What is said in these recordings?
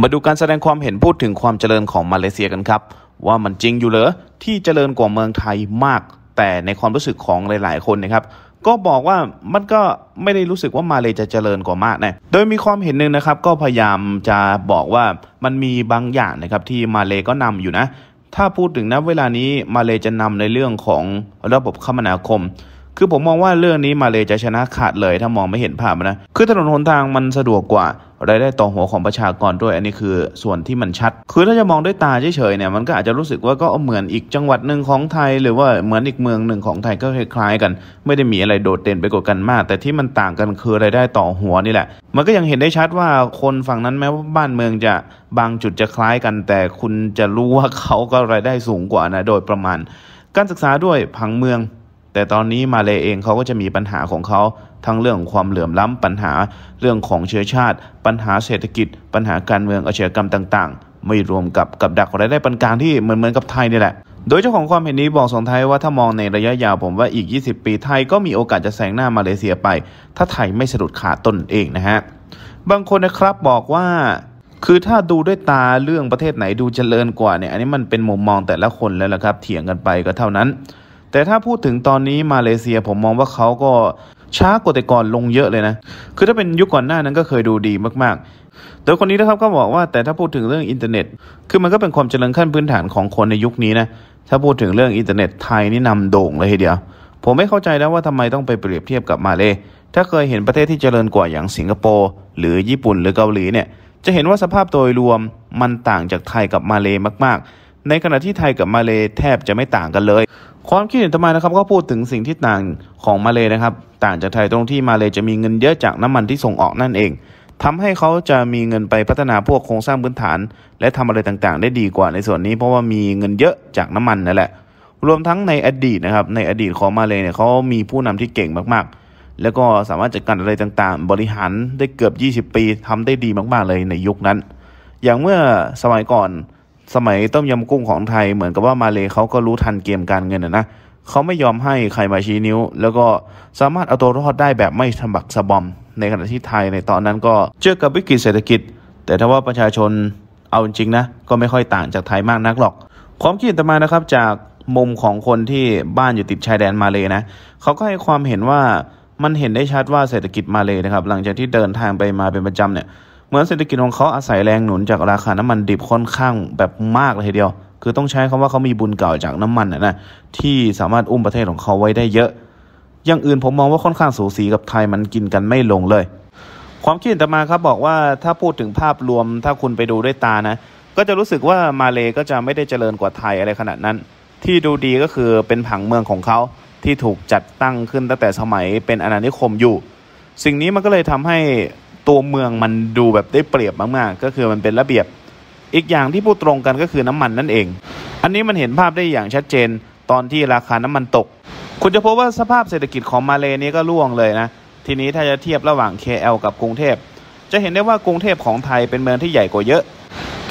มาดูการแสดงความเห็นพูดถึงความเจริญของมาเลเซียกันครับว่ามันจริงอยู่เหรอที่เจริญกว่าเมืองไทยมากแต่ในความรู้สึกของหลาย ๆ คนนะครับ ก็บอกว่ามันก็ไม่ได้รู้สึกว่ามาเลยจะเจริญกว่ามากนะโดยมีความเห็นหนึ่งนะครับ ก็พยายามจะบอกว่ามันมีบางอย่างนะครับที่มาเลก็นำอยู่นะ ถ้าพูดถึงนะเวลานี้มาเลจะนำในเรื่องของระบบคมนาคมคือผมมองว่าเรื่องนี้มาเลยจะชนะขาดเลยถ้ามองไม่เห็นภาพนะคือถนนหนทางมันสะดวกกว่ารายได้ต่อหัวของประชากรด้วย อันนี้คือส่วนที่มันชัด คือถ้าจะมองด้วยตาเฉยๆเนี่ยมันก็อาจจะรู้สึกว่าก็เหมือนอีกจังหวัดหนึ่งของไทยหรือว่าเหมือนอีกเมืองหนึ่งของไทยก็คล้าย ๆ กันไม่ได้มีอะไรโดดเด่นไปกว่ากันมาก แต่ที่มันต่างกันคือรายได้ต่อหัวนี่แหละ มันก็ยังเห็นได้ชัดว่าคนฝั่งนั้นแม้ว่าบ้านเมืองจะบางจุดจะคล้ายกัน แต่คุณจะรู้ว่าเขาก็รายได้สูงกว่านะ โดยประมาณ การศึกษาด้วยผังเมืองแต่ตอนนี้มาเลเองเขาก็จะมีปัญหาของเขาทั้งเรื่องความเหลื่อมล้ำปัญหาเรื่องของเชื้อชาติ ปัญหาเศรษฐกิจ ปัญหาการเมืองอาชญากรรมต่างๆ ไม่รวมกับกับดักรายได้ปานกลางที่เหมือนเหมือนกับไทยนี่แหละ โดยเจ้าของความเห็นนี้บอกสองไทยว่าถ้ามองในระยะยาวผมว่าอีก 20 ปีไทยก็มีโอกาสจะแซงหน้ามาเลเซียไป ถ้าไทยไม่สะดุดขาตนเองนะฮะบางคนนะครับบอกว่าคือถ้าดูด้วยตาเรื่องประเทศไหนดูเจริญกว่าเนี่ยอันนี้มันเป็นมุมมองแต่ละคนแล้วละครับเถียงกันไปก็เท่านั้นแต่ถ้าพูดถึงตอนนี้มาเลเซียผมมองว่าเขาก็ ช้ากว่าแต่ก่อนลงเยอะเลยนะ คือถ้าเป็นยุคก่อนหน้านั้นก็เคยดูดีมากๆแต่คนนี้นะครับก็บอกว่าแต่ถ้าพูดถึงเรื่องอินเทอร์เน็ต คือมันก็เป็นความเจริญขั้นพื้นฐานของคนในยุคนี้นะ ถ้าพูดถึงเรื่องอินเทอร์เน็ตไทยนี่นำโด่งเลยทีเดียว ผมไม่เข้าใจแล้วว่าทำไมต้องไปเปรียบเทียบกับมาเล ถ้าเคยเห็นประเทศที่เจริญกว่าอย่างสิงคโปร์หรือญี่ปุ่นหรือเกาหลีเนี่ย จะเห็นว่าสภาพโดยรวมมันต่างจากไทยกับมาเลมากๆ ในขณะที่ไทยกับมาเลแทบจะไม่ต่างกันเลยความคิดเห็นทำไมนะครับก็พูดถึงสิ่งที่ต่างของมาเลยนะครับ ต่างจากไทยตรงที่มาเลยจะมีเงินเยอะจากน้ำมันที่ส่งออกนั่นเอง ทำให้เขาจะมีเงินไปพัฒนาพวกโครงสร้างพื้นฐาน และทำอะไรต่างๆ ได้ดีกว่าในส่วนนี้ เพราะว่ามีเงินเยอะจากน้ำมันนั่นแหละรวมทั้งในอดีตนะครับในอดีตของมาเลยเนี่ยเขามีผู้นำที่เก่งมากๆ แล้วก็สามารถจัดการอะไรต่างๆ บริหารได้เกือบ 20 ปีทำได้ดีมากๆเลยในยุคนั้น อย่างเมื่อสมัยก่อนสมัยต้มยำกุ้งของไทยเหมือนกับว่ามาเลเขาก็รู้ทันเกมการเงินนะเขาไม่ยอมให้ใครมาชี้นิ้ว แล้วก็สามารถเอาตัวรอดได้แบบไม่ทำบักสะบอม ในขณะที่ไทยในตอนนั้นก็เจอกับวิกฤตเศรษฐกิจ แต่ถ้าว่าประชาชนเอาจริงนะก็ไม่ค่อยต่างจากไทยมากนักหรอก ความคิดต่อมานะครับจากมุมของคนที่บ้านอยู่ติดชายแดนมาเลยนะเขาก็ให้ความเห็นว่ามันเห็นได้ชัดว่าเศรษฐกิจมาเลยนะครับ หลังจากที่เดินทางไปมาเป็นประจำเนี่ยเหมือนเศรษฐกิจของเขาอาศัยแรงหนุนจากราคาน้ำมันดิบค่อนข้างแบบมากเลยทีเดียว คือต้องใช้คำว่าเขามีบุญเก่าจากน้ำมันนะ ที่สามารถอุ้มประเทศของเขาไว้ได้เยอะ อย่างอื่นผมมองว่าค่อนข้างสูสีกับไทยมันกินกันไม่ลงเลย ความคิดต่อมาครับบอกว่าถ้าพูดถึงภาพรวมถ้าคุณไปดูด้วยตานะ ก็จะรู้สึกว่ามาเลก็จะไม่ได้เจริญกว่าไทยอะไรขนาดนั้น ที่ดูดีก็คือเป็นผังเมืองของเขาที่ถูกจัดตั้งขึ้นตั้งแต่สมัย เป็นอาณานิคมอยู่ สิ่งนี้มันก็เลยทำให้ตัวเมืองมันดูแบบได้เปรียบมากๆ ก็คือมันเป็นระเบียบ อีกอย่างที่พูดตรงกันก็คือน้ำมันนั่นเอง อันนี้มันเห็นภาพได้อย่างชัดเจนตอนที่ราคาน้ำมันตก คุณจะพบว่าสภาพเศรษฐกิจของมาเลนี้ก็ร่วงเลยนะ ทีนี้ถ้าจะเทียบระหว่าง KL กับกรุงเทพ จะเห็นได้ว่ากรุงเทพของไทยเป็นเมืองที่ใหญ่กว่าเยอะ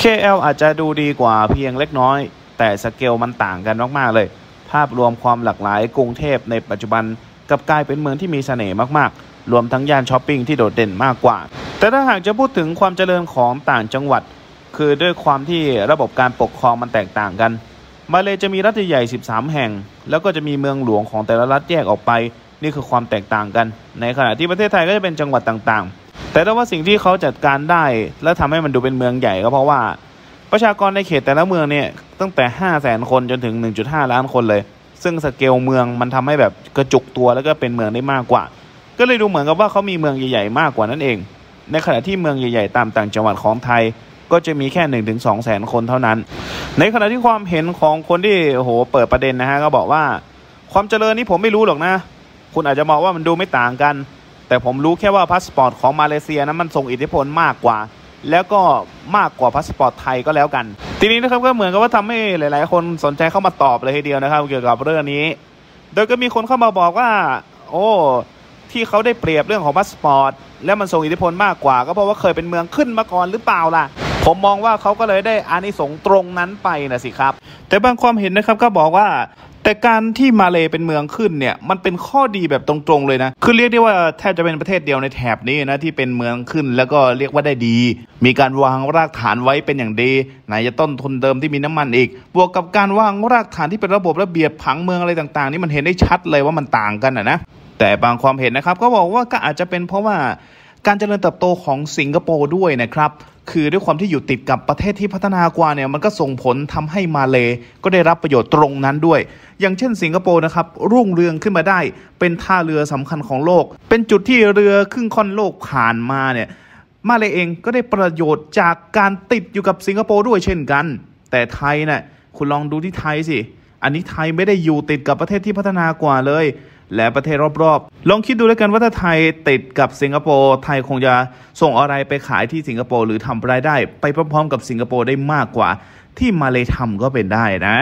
KL อาจจะดูดีกว่าเพียงเล็กน้อย แต่สเกลมันต่างกันมากๆ เลย ภาพรวมความหลากหลายกรุงเทพในปัจจุบันกับกลายเป็นเมืองที่มีเสน่ห์มากๆรวมทั้งย่านช้อปปิ้งที่โดดเด่นมากกว่า แต่ถ้าหากจะพูดถึงความเจริญของต่างจังหวัด คือด้วยความที่ระบบการปกครองมันแตกต่างกัน มาเลยจะมีรัฐใหญ่ 13 แห่ง แล้วก็จะมีเมืองหลวงของแต่ละรัฐแยกออกไป นี่คือความแตกต่างกัน ในขณะที่ประเทศไทยก็จะเป็นจังหวัดต่างๆ แต่ถ้าว่าสิ่งที่เขาจัดการได้ และทำให้มันดูเป็นเมืองใหญ่ก็เพราะว่าประชากรในเขตแต่ละเมืองเนี่ยตั้งแต่5 0 0 0 0 0 คนจนถึง 1.5 ล้านคนเลย ซึ่งสเกลเมืองมันทำให้แบบกระจุกตัวแล้วก็เป็นเมืองได้มากกว่าก็เลยดูเหมือนกับว่าเขามีเมืองใหญ่ ๆมากกว่านั่นเอง ในขณะที่เมืองใหญ่ ๆตามต่างจังหวัดของไทย ก็จะมีแค่1นถึงสองแสนคนเท่านั้น ในขณะที่ความเห็นของคนที่โห เปิดประเด็นนะฮะ ก็บอกว่าความเจริญนี้ผมไม่รู้หรอกนะ คุณอาจจะมองว่ามันดูไม่ต่างกัน แต่ผมรู้แค่ว่าพาสปอร์ตของมาเลเซียนะั้นมันส่งอิทธิพลมากกว่าแล้วก็มากกว่าพาสปอร์ตไทยก็แล้วกันทีนี้นะครับก็เหมือนกับว่าทำให้หลายๆ คนสนใจเข้ามาตอบเลยทีเดียวนะครับ เกี่ยวกับเรื่องนี้ โดยก็มีคนเข้ามาบอกว่า โอ้ที่เขาได้เปรียบเรื่องของพาสปอร์ตและมันส่งอิทธิพลมากกว่า ก็เพราะว่าเคยเป็นเมืองขึ้นมาก่อนหรือเปล่าล่ะ ผมมองว่าเขาก็เลยได้อานิสงส์ตรงนั้นไปนะสิครับ แต่บางความเห็นนะครับก็บอกว่า แต่การที่มาเลเป็นเมืองขึ้นเนี่ย มันเป็นข้อดีแบบตรงๆเลยนะ คือเรียกได้ว่าแทบจะเป็นประเทศเดียวในแถบนี้นะที่เป็นเมืองขึ้น แล้วก็เรียกว่าได้ดี มีการวางรากฐานไว้เป็นอย่างดีไหนจะต้นทุนเดิมที่มีน้ำมันอีก บวกกับการวางรากฐานที่เป็นระบบระเบียบผังเมืองอะไรต่างๆนี่มันเห็นได้ชัดเลยว่ามันต่างกันนะแต่บางความเห็นนะครับก็บอกว่าก็อาจจะเป็นเพราะว่าการเจริญเติบโตของสิงคโปร์ด้วยนะครับ คือด้วยความที่อยู่ติดกับประเทศที่พัฒนากว่าเนี่ยมันก็ส่งผลทำให้มาเลก็ได้รับประโยชน์ตรงนั้นด้วย อย่างเช่น สิงคโปร์นะครับรุ่งเรืองขึ้นมาได้ เป็นท่าเรือสำคัญของโลก เป็นจุดที่เรือครึ่งค่อนโลกผ่านมาเนี่ยมาเลเองก็ได้ประโยชน์จากการติดอยู่กับสิงคโปร์ด้วยเช่นกัน แต่ไทยนะ่ยคุณลองดูที่ไทยสิอันนี้ไทยไม่ได้อยู่ติดกับประเทศที่พัฒนากว่าเลยและประเทศรอบๆ ลองคิดดูแล้วกันว่าถ้าไทยติดกับสิงคโปร์ไทยคงจะส่งอะไรไปขายที่สิงคโปร์หรือทำรายได้ ไปพร้อมๆกับสิงคโปร์ได้มากกว่า ที่มาเลยทำก็เป็นได้นะ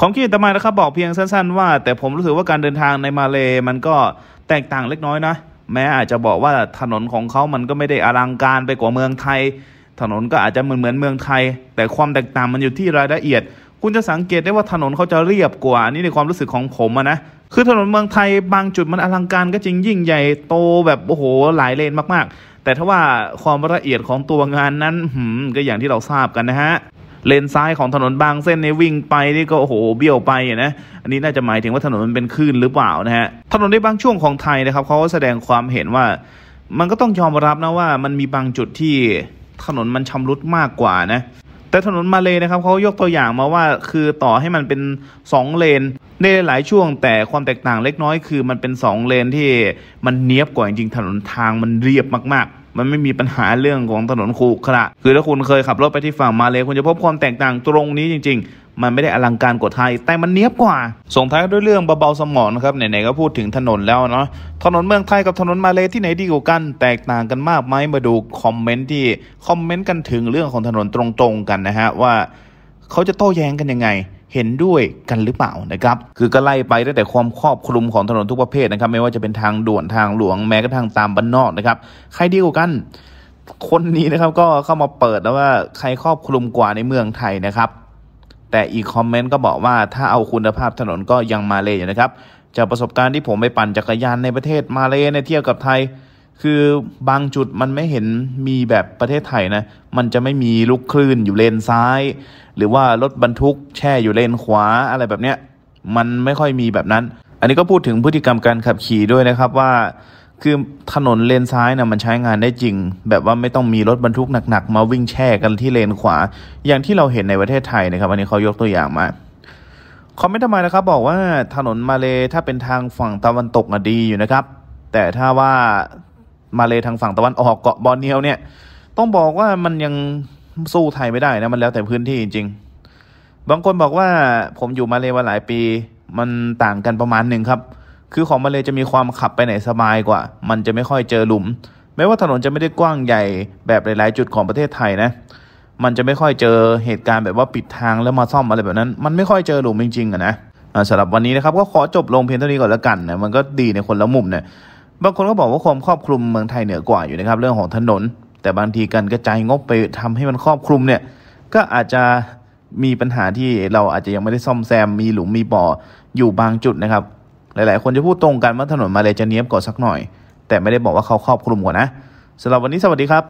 ของคิดตมานะครับบอกเพียงสั้น ๆ ว่าแต่ผมรู้สึกว่าการเดินทางในมาเลมันก็แตกต่างเล็กน้อยนะ แม้อาจจะบอกว่าถนนของเขามันก็ไม่ได้อลังการไปกว่าเมืองไทย ถนนก็อาจจะเหมือนเหมือนเมืองไทย แต่ความแตกต่างมันอยู่ที่รายละเอียด คุณจะสังเกตได้ว่าถนนเขาจะเรียบกว่านี่ในความรู้สึกของผมนะคือถนนเมืองไทยบางจุดมันอลังการก็จริงยิ่งใหญ่โตแบบโอ้โหหลายเลนมากๆ แต่ถ้าว่าความละเอียดของตัวงานนั้นหืมก็อย่างที่เราทราบกันนะฮะ เลนซ้ายของถนนบางเส้นในวิ่งไปนี่ก็โอ้โหเบี้ยวไปนะอันนี้น่าจะหมายถึงว่าถนนมันเป็นคลื่นหรือเปล่านะฮะ ถนนในบางช่วงของไทยนะครับเขาแสดงความเห็นว่ามันก็ต้องยอมรับนะว่า มันมีบางจุดที่ ถนนมันชำรุดมากกว่านะแต่ถนนมาเลยนะครับเขายกตัวอย่างมาว่าคือต่อให้มันเป็น2เลนในหลายช่วงแต่ความแตกต่างเล็กน้อยคือมันเป็น 2 เลนที่มันเนี้ยบกว่าจริงถนนทางมันเรียบมาก ๆ มันไม่มีปัญหาเรื่องของถนนขรุขระคือ ถ้าคุณเคยขับรถไปที่ฝั่งมาเลยคุณจะพบความแตกต่างตรงนี้จริงๆมันไม่ได้อลังการกว่าไทย แต่มันเนี้ยบกว่า ส่งท้ายด้วยเรื่องเบาๆสมองนะครับไหนๆก็พูดถึงถนนแล้วเนาะถนนเมืองไทยกับถนนมาเลยที่ไหนดีกว่ากันแตกต่างกันมากไหมมาดูคอมเมนต์ที่คอมเมนต์กันถึงเรื่องของถนนตรงๆกันนะฮะว่าเขาจะโต้แย้งกันยังไง เห็นด้วยกันหรือเปล่านะครับ คือก็ไล่ไปตั้งแต่ความครอบคลุมของถนนทุกประเภทนะครับ ไม่ว่าจะเป็นทางด่วนทางหลวงแม้กระทั่งตามบ้านนอกนะครับ ใครดีกว่ากัน คนนี้นะครับ ก็เข้ามาเปิดแล้วว่าใครครอบคลุมกว่าในเมืองไทยนะครับแต่อีกคอมเมนต์ก็บอกว่าถ้าเอาคุณภาพถนนก็ยังมาเลอยู่นะครับจากประสบการณ์ที่ผมไปปั่นจักรยานในประเทศมาเลในเทียบกับไทย คือบางจุดมันไม่เห็นมีแบบประเทศไทยนะมันจะไม่มีลูกคลื่นอยู่เลนซ้าย หรือว่ารถบรรทุกแช่อยู่เลนขวาอะไรแบบเนี้ยมันไม่ค่อยมีแบบนั้น อันนี้ก็พูดถึงพฤติกรรมการขับขี่ด้วยนะครับว่าคือถนนเลนซ้ายนะมันใช้งานได้จริง แบบว่าไม่ต้องมีรถบรรทุกหนักๆมาวิ่งแช่กันที่เลนขวา อย่างที่เราเห็นในประเทศไทยนะครับอันนี้เขายกตัวอย่างมา คอมเมนต์ทำไมนะครับ บอกว่าถนนมาเลถ้าเป็นทางฝั่งตะวันตกอะดีอยู่นะครับ แต่ถ้าว่ามาเลทางฝั่งตะวันออกเกาะบอลเนียวเนี่ยต้องบอกว่ามันยังสู้ไทยไม่ได้นะมันแล้วแต่พื้นที่จริงๆบางคนบอกว่าผมอยู่มาเลมาหลายปี มันต่างกันประมาณหนึ่งครับคือของมาเลยจะมีความขับไปไหนสบายกว่า มันจะไม่ค่อยเจอหลุม แม้ว่าถนนจะไม่ได้กว้างใหญ่แบบหลาย ๆ จุดของประเทศไทยนะ มันจะไม่ค่อยเจอเหตุการณ์แบบว่าปิดทางแล้วมาซ่อมอะไรแบบนั้น มันไม่ค่อยเจอหลุมจริงๆอะนะสำหรับวันนี้นะครับก็ขอจบลงเพียงเท่านี้ก่อนละกันนะมันก็ดีในคนละมุมเนี่ย บางคนก็บอกว่าความครอบคลุมเมืองไทยเหนือกว่าอยู่นะครับเรื่องของถนน แต่บางทีการกระจายงบไปทำให้มันครอบคลุมเนี่ย ก็อาจจะมีปัญหาที่เราอาจจะยังไม่ได้ซ่อมแซม มีหลุมมีบ่อ อยู่บางจุดนะครับหลาย ๆ คนจะพูดตรงกันว่าถนนมาเลเจเนียบกว่าสักหน่อย แต่ไม่ได้บอกว่าเขาครอบคลุมกว่านะสำหรับวันนี้สวัสดีครับ